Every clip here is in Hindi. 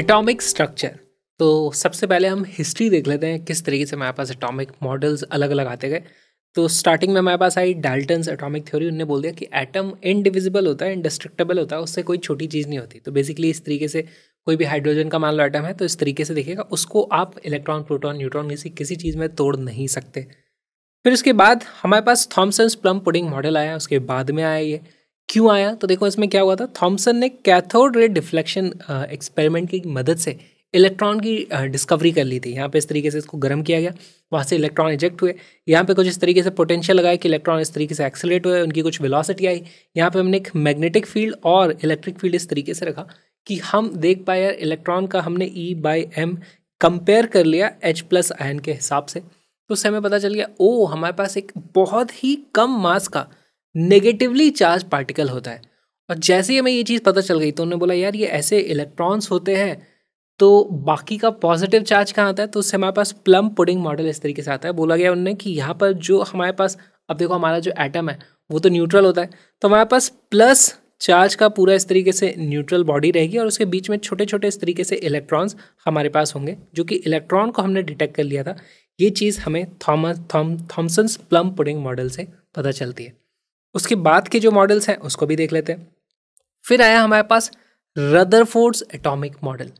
एटॉमिक स्ट्रक्चर तो सबसे पहले हम हिस्ट्री देख लेते हैं किस तरीके से हमारे पास एटॉमिक मॉडल्स अलग अलग आते गए तो स्टार्टिंग में हमारे पास आई डाल्टन एटॉमिक थ्योरी उन्होंने बोल दिया कि एटम इनडिविजिबल होता है इंडस्ट्रक्टेबल होता है उससे कोई छोटी चीज़ नहीं होती तो बेसिकली इस तरीके से कोई भी हाइड्रोजन का मान लो एटम है तो इस तरीके से देखिएगा उसको आप इलेक्ट्रॉन प्रोटॉन न्यूट्रॉन किसी किसी चीज़ में तोड़ नहीं सकते फिर उसके बाद हमारे पास थॉमसन्स प्लम पुडिंग मॉडल आया उसके बाद में आया ये क्यों आया तो देखो इसमें क्या हुआ था थॉम्सन ने कैथोड रे डिफ्लेक्शन एक्सपेरिमेंट की मदद से इलेक्ट्रॉन की डिस्कवरी कर ली थी यहाँ पे इस तरीके से इसको गर्म किया गया वहाँ से इलेक्ट्रॉन इजेक्ट हुए यहाँ पे कुछ इस तरीके से पोटेंशियल लगाया कि इलेक्ट्रॉन इस तरीके से एक्सेलेट हुए उनकी कुछ वेलोसिटी आई यहाँ पे हमने एक मैग्नेटिक फील्ड और इलेक्ट्रिक फील्ड इस तरीके से रखा कि हम देख पाए यार इलेक्ट्रॉन का हमने ई बाई एम कंपेयर कर लिया एच प्लस आयन के हिसाब से तो उससे हमें पता चल गया ओ हमारे पास एक बहुत ही कम मास का नेगेटिवली चार्ज पार्टिकल होता है और जैसे ही हमें ये चीज़ पता चल गई तो उन्होंने बोला यार ये ऐसे इलेक्ट्रॉन्स होते हैं तो बाकी का पॉजिटिव चार्ज कहाँ आता है तो उससे हमारे पास प्लम पुडिंग मॉडल इस तरीके से आता है बोला गया उनने कि यहाँ पर जो हमारे पास अब देखो हमारा जो एटम है वो तो न्यूट्रल होता है तो हमारे पास प्लस चार्ज का पूरा इस तरीके से न्यूट्रल बॉडी रहेगी और उसके बीच में छोटे छोटे इस तरीके से इलेक्ट्रॉन्स हमारे पास होंगे जो कि इलेक्ट्रॉन को हमने डिटेक्ट कर लिया था ये चीज़ हमें Thomas Thom Thomson's plum pudding model से पता चलती है उसके बाद के जो मॉडल्स हैं उसको भी देख लेते हैं फिर आया हमारे पास रदरफोर्ड्स एटॉमिक मॉडल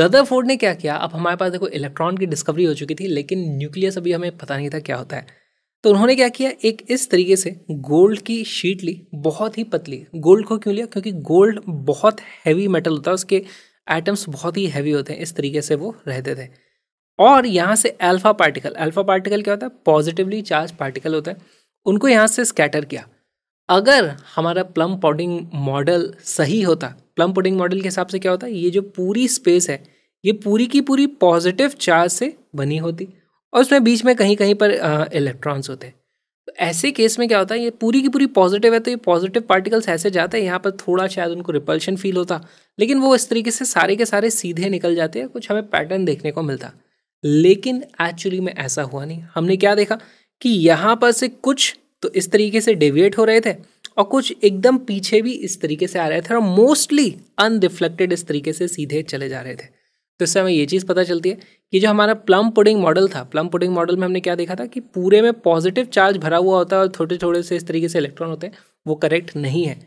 रदरफोर्ड ने क्या किया अब हमारे पास देखो इलेक्ट्रॉन की डिस्कवरी हो चुकी थी लेकिन न्यूक्लियस अभी हमें पता नहीं था क्या होता है तो उन्होंने क्या किया एक इस तरीके से गोल्ड की शीट ली बहुत ही पतली गोल्ड को क्यों लिया क्योंकि गोल्ड बहुत हैवी मेटल होता है उसके एटम्स बहुत ही हैवी होते हैं इस तरीके से वो रहते थे और यहाँ से अल्फा पार्टिकल अल्फा पार्टिकल क्या होता है पॉजिटिवली चार्ज पार्टिकल होता है उनको यहाँ से स्कैटर किया अगर हमारा प्लम पॉडिंग मॉडल सही होता प्लम पॉडिंग मॉडल के हिसाब से क्या होता ये जो पूरी स्पेस है ये पूरी की पूरी पॉजिटिव चार्ज से बनी होती और उसमें बीच में कहीं कहीं पर इलेक्ट्रॉन्स होते हैं तो ऐसे केस में क्या होता है ये पूरी की पूरी पॉजिटिव है तो ये पॉजिटिव पार्टिकल्स ऐसे जाते हैं यहाँ पर थोड़ा शायद उनको रिपल्शन फील होता लेकिन वो इस तरीके से सारे के सारे सीधे निकल जाते हैं कुछ हमें पैटर्न देखने को मिलता लेकिन एक्चुअली में ऐसा हुआ नहीं हमने क्या देखा कि यहाँ पर से कुछ तो इस तरीके से डेविएट हो रहे थे और कुछ एकदम पीछे भी इस तरीके से आ रहे थे और मोस्टली अनरिफ्लेक्टेड इस तरीके से सीधे चले जा रहे थे तो इससे हमें ये चीज़ पता चलती है कि जो हमारा प्लम पुडिंग मॉडल था प्लम पुडिंग मॉडल में हमने क्या देखा था कि पूरे में पॉजिटिव चार्ज भरा हुआ होता है और छोटे छोटे से इस तरीके से इलेक्ट्रॉन होते हैं वो करेक्ट नहीं है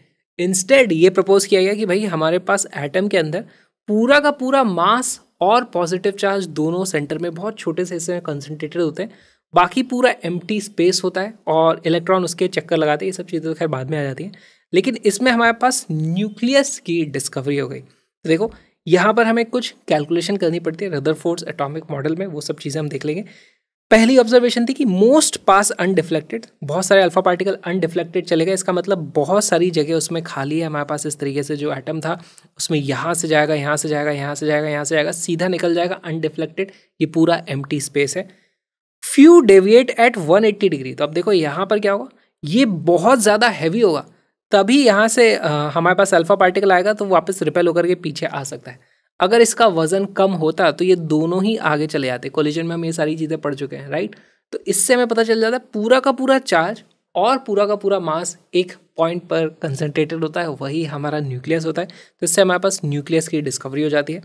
इंस्टेड ये प्रपोज किया गया कि भाई हमारे पास एटम के अंदर पूरा का पूरा मास और पॉजिटिव चार्ज दोनों सेंटर में बहुत छोटे से हिस्से में कंसनट्रेटेड होते हैं बाकी पूरा एम स्पेस होता है और इलेक्ट्रॉन उसके चक्कर लगाते हैं ये सब चीज़ें तो खैर बाद में आ जाती हैं लेकिन इसमें हमारे पास न्यूक्लियस की डिस्कवरी हो गई तो देखो यहाँ पर हमें कुछ कैलकुलेशन करनी पड़ती है रदर फोर्स एटॉमिक मॉडल में वो सब चीज़ें हम देख लेंगे पहली ऑब्जर्वेशन थी कि मोस्ट पास अनडिफ्लेक्टेड बहुत सारे अल्फा पार्टिकल अनडिफ्लेक्टेड चले गए इसका मतलब बहुत सारी जगह उसमें खाली है हमारे पास इस तरीके से जो एटम था उसमें यहाँ से जाएगा यहाँ से जाएगा यहाँ से जाएगा यहाँ से जाएगा सीधा निकल जाएगा अनडिफ्लेक्टेड ये पूरा एम स्पेस है फ्यू डेविएट एट 180 डिग्री तो अब देखो यहाँ पर क्या होगा ये बहुत ज़्यादा हैवी होगा तभी यहाँ से हमारे पास अल्फा पार्टिकल आएगा तो वापस रिपेल होकर के पीछे आ सकता है अगर इसका वजन कम होता तो ये दोनों ही आगे चले जाते कॉलेजन में हम ये सारी चीज़ें पढ़ चुके हैं राइट तो इससे हमें पता चल जाता है पूरा का पूरा चार्ज और पूरा का पूरा मास एक पॉइंट पर कंसनट्रेटेड होता है वही हमारा न्यूक्लियस होता है तो इससे हमारे पास न्यूक्लियस की डिस्कवरी हो जाती है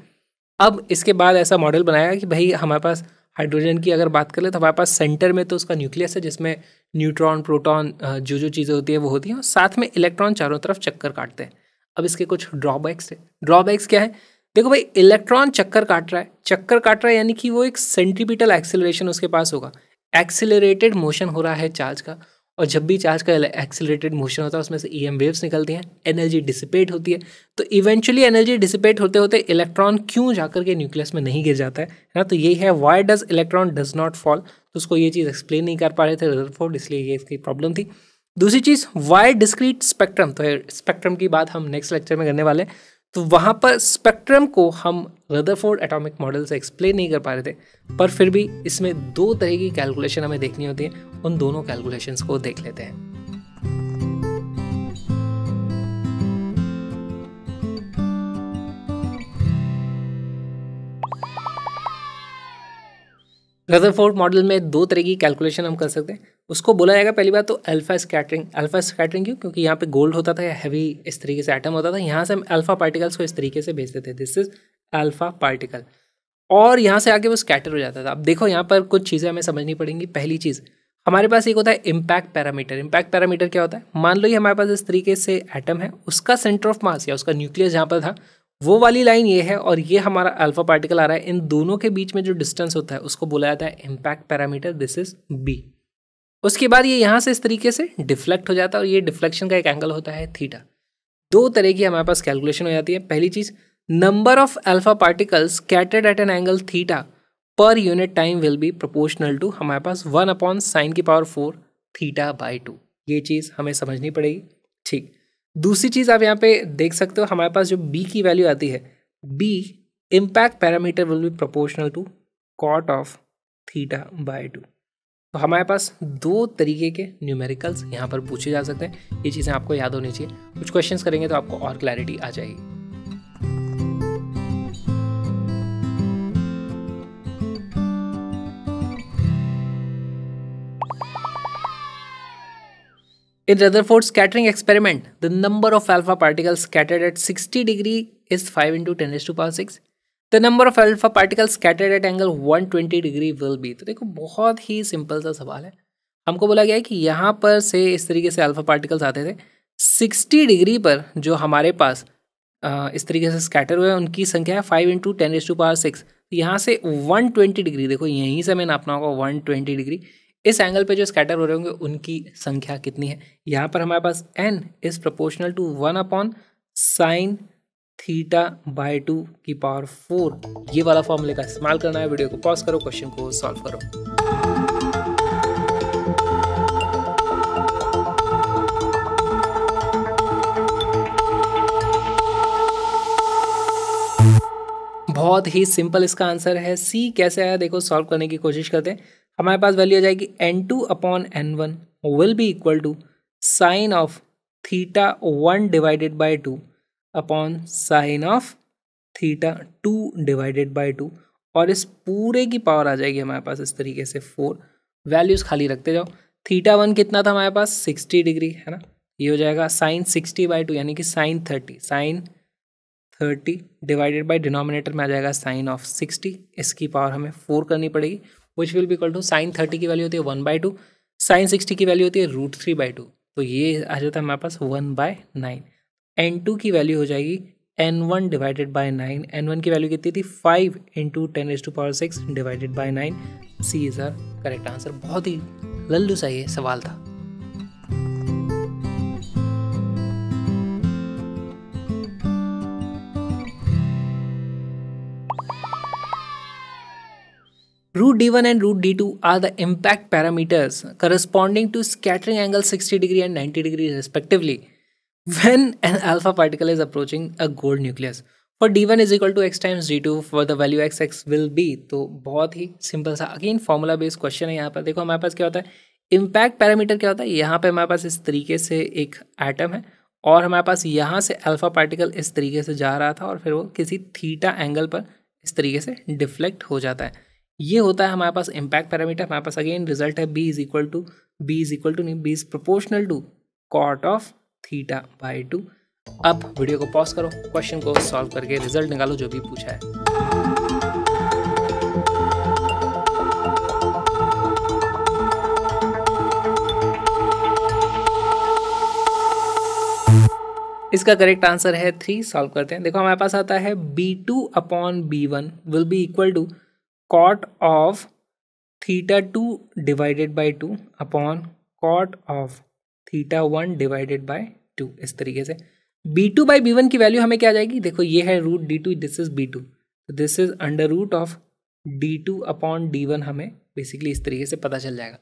अब इसके बाद ऐसा मॉडल बनाया कि भाई हमारे पास हाइड्रोजन की अगर बात कर ले तो हमारे पास सेंटर में तो उसका न्यूक्लियस है जिसमें न्यूट्रॉन प्रोटॉन जो जो चीज़ें होती है वो होती हैं और साथ में इलेक्ट्रॉन चारों तरफ चक्कर काटते हैं अब इसके कुछ ड्रॉबैक्स है ड्रॉबैक्स क्या है देखो भाई इलेक्ट्रॉन चक्कर काट रहा है चक्कर काट रहा है यानी कि वो एक सेंट्रीपिटल एक्सेलरेशन उसके पास होगा एक्सेलरेटेड मोशन हो रहा है चार्ज का और जब भी चार्ज का एक्सेलेटेड मोशन होता है उसमें से ई एम वेव्स निकलती हैं एनर्जी डिसिपेट होती है तो इवेंचुअली एनर्जी डिसिपेट होते होते इलेक्ट्रॉन क्यों जाकर के न्यूक्लियस में नहीं गिर जाता है ना तो यही है why does electron does not fall तो उसको ये चीज़ एक्सप्लेन नहीं कर पा रहे थे रदरफोर्ड इसलिए ये इसकी प्रॉब्लम थी दूसरी चीज़ वाई डिस्क्रीट स्पेक्ट्रम तो स्पेक्ट्रम की बात हम नेक्स्ट लेक्चर में करने वाले हैं तो वहाँ पर स्पेक्ट्रम को हम रदरफोर्ड एटॉमिक मॉडल से एक्सप्लेन नहीं कर पा रहे थे पर फिर भी इसमें दो तरह की कैलकुलेशन हमें देखनी होती है उन दोनों कैलकुलेशंस को देख लेते हैं रदरफोर्ड मॉडल में दो तरह की कैलकुलेशन हम कर सकते हैं उसको बोला जाएगा पहली बात तो अल्फा स्कैटरिंग अल्फा स्कैटरिंग क्यों क्योंकि यहाँ पे गोल्ड होता था या हैवी इस तरीके से आइटम होता था यहाँ से हम अल्फा पार्टिकल्स को इस तरीके से भेजते थे दिस इज अल्फा पार्टिकल और यहाँ से आके वो स्कैटर हो जाता था अब देखो यहाँ पर कुछ चीज़ें हमें समझनी पड़ेंगी पहली चीज़ हमारे पास एक होता है इम्पैक्ट पैरामीटर इम्पैक्ट पैरामीटर क्या होता है मान लो ये हमारे पास इस तरीके से एटम है उसका सेंटर ऑफ मास या उसका न्यूक्लियस जहाँ पर था वो वाली लाइन ये है और ये हमारा अल्फा पार्टिकल आ रहा है इन दोनों के बीच में जो डिस्टेंस होता है उसको बोला जाता है impact parameter this is b उसके बाद ये यहाँ से इस तरीके से डिफ्लेक्ट हो जाता है और ये डिफ्लेक्शन का एक एंगल होता है थीटा दो तरह की हमारे पास कैलकुलेशन हो जाती है पहली चीज़ नंबर ऑफ अल्फा पार्टिकल्स कैटेड at an angle theta per unit time will be proportional to हमारे पास वन अपॉन साइन की power four theta by two ये चीज़ हमें समझनी पड़ेगी ठीक दूसरी चीज़ आप यहाँ पे देख सकते हो हमारे पास जो बी की वैल्यू आती है b impact parameter will be proportional to cot of theta by two तो हमारे पास दो तरीके के न्यूमेरिकल्स यहाँ पर पूछे जा सकते हैं ये चीज़ें आपको याद होनी चाहिए कुछ क्वेश्चंस करेंगे तो आपको और क्लैरिटी आ जाएगी In Rutherford's scattering experiment, the number of alpha particles scattered at 60 degree is 5 into 10 raised to power 6. The number of alpha particle scattered at angle twenty degree will be तो देखो बहुत ही सिंपल सा सवाल है हमको बोला गया है कि यहाँ पर से इस तरीके से अल्फा पार्टिकल्स आते थे सिक्सटी डिग्री पर जो हमारे पास इस तरीके से स्कैटर हुए उनकी संख्या है फाइव इंटू टेन एज टू पावर सिक्स यहाँ से वन ट्वेंटी डिग्री देखो यहीं से मैंने अपना होगा वन ट्वेंटी डिग्री इस एंगल पे जो स्कैटर हो रहे होंगे उनकी संख्या कितनी है यहाँ पर हमारे पास N is proportional to one upon sine theta by two की पावर फोर ये वाला फॉर्मूले का इस्तेमाल करना है वीडियो को पॉज करो क्वेश्चन को सॉल्व करो बहुत ही सिंपल इसका आंसर है सी कैसे आया देखो सॉल्व करने की कोशिश करते हैं हमारे पास वैल्यू आ जाएगी N two upon N one will be equal to sine of theta one divided by two upon sine of theta two divided by two और इस पूरे की पावर आ जाएगी हमारे पास इस तरीके से फोर वैल्यूज़ खाली रखते जाओ थीटा वन कितना था हमारे पास सिक्सटी डिग्री है ना ये हो जाएगा साइन सिक्सटी बाई टू यानी कि sine thirty sine thirty divided by denominator में आ जाएगा साइन ऑफ सिक्सटी इसकी पावर हमें फोर करनी पड़ेगी which will be two sine thirty की वैल्यू होती है one by two sine sixty की वैल्यू होती है रूट थ्री बाई टू तो ये आ जाता है हमारे पास one by nine N two की वैल्यू हो जाएगी N one divided by nine N one की वैल्यू कितनी थी फाइव इंटू टेन एज to power six divided by nine C is our correct answer बहुत ही लल्लू सा ये सवाल था Root D1 and root D2 are the impact parameters corresponding to scattering angle 60 degree and 90 degree respectively when an alpha particle is approaching a gold nucleus. For D1 is equal to x times D2 for the value x x will be तो बहुत ही सिंपल सा अगेन फॉर्मूला बेस्ड क्वेश्चन है यहाँ पर देखो हमारे पास क्या होता है इम्पैक्ट पैरामीटर क्या होता है यहाँ पे हमारे पास इस तरीके से एक एटम है और हमारे पास यहाँ से अल्फा पार्टिकल इस तरीके से जा रहा था और फिर वो किसी थीटा एंगल पर इस तरीके से डिफ्लेक्ट हो जाता है ये होता है हमारे पास इम्पैक्ट पैरामीटर हमारे पास अगेन रिजल्ट है b is equal to b is equal to नहीं b is proportional to cot of theta by two अब वीडियो को पॉज करो क्वेश्चन को सॉल्व करके रिजल्ट निकालो जो भी पूछा है इसका करेक्ट आंसर है थ्री सॉल्व करते हैं देखो हमारे पास आता है b two upon b one will be equal to cot of theta two divided by two upon cot of theta one divided by two इस तरीके से b two by b one की वैल्यू हमें क्या आ जाएगी देखो ये है root d two this is b two this is under root of d two upon d one हमें बेसिकली इस तरीके से पता चल जाएगा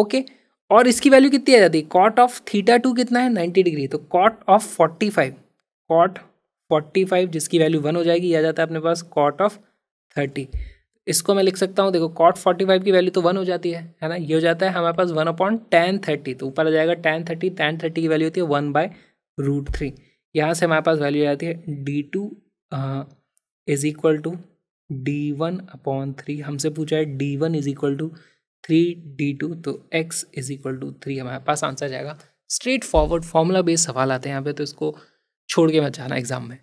ओके okay, और इसकी वैल्यू कितनी आ जाती है कॉट ऑफ थीटा टू कितना है नाइन्टी डिग्री तो cot of forty five cot forty five जिसकी वैल्यू वन हो जाएगी आ जाता है अपने पास कॉट ऑफ थर्टी इसको मैं लिख सकता हूँ देखो कॉट फोर्टी फाइव की वैल्यू तो वन हो जाती है है ना ये हो जाता है हमारे पास वन अपॉन टेन थर्टी तो ऊपर आ जाएगा टेन थर्टी टेन थर्टी की वैल्यू होती है वन बाय रूट थ्री यहाँ से हमारे पास वैल्यू आ जाती है d two is equal to d one upon three हमसे पूछा है d one is equal to three d two तो x is equal to three हमारे पास आंसर जाएगा स्ट्रेट फॉरवर्ड फॉर्मूला बेस्ड सवाल आते हैं यहाँ पे तो इसको छोड़ के मत जाना एग्जाम में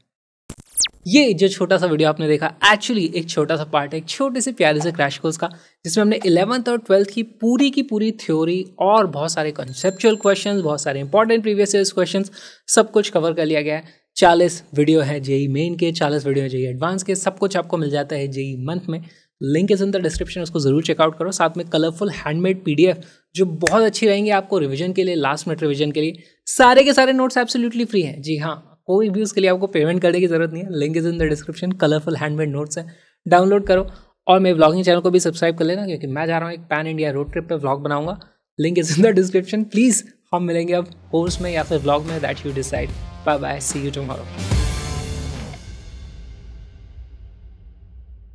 ये जो छोटा सा वीडियो आपने देखा एक्चुअली एक छोटा सा पार्ट है एक छोटे से प्यारे से क्रैश कोर्स का जिसमें हमने इलेवंथ और ट्वेल्थ की पूरी की पूरी थ्योरी और बहुत सारे कॉन्सेप्चुअल क्वेश्चन बहुत सारे इंपॉर्टेंट प्रीवियस ईयर क्वेश्चन सब कुछ कवर कर लिया गया है चालीस वीडियो है जेई मेन के चालीस वीडियो है जेई एडवांस के सब कुछ आपको मिल जाता है जेई मंथ में link is in the description उसको जरूर चेकआउट करो साथ में कलरफुल हैंडमेड पीडीएफ जो बहुत अच्छी रहेंगे आपको रिवीजन के लिए लास्ट मिनट रिवीजन के लिए सारे के सारे नोट्स एब्सोल्युटली फ्री हैं जी हाँ कोई भी उसके लिए आपको पेमेंट करने की ज़रूरत नहीं है link is in the description colourful handmade notes है डाउनलोड करो और मेरे ब्लॉगिंग चैनल को भी सब्सक्राइब कर लेना क्योंकि मैं जा रहा हूँ एक पैन इंडिया रोड ट्रिप पर ब्लॉग बनाऊंगा link is in the description please हम मिलेंगे अब कोर्स में या फिर ब्लॉग में that you decide bye bye see you tomorrow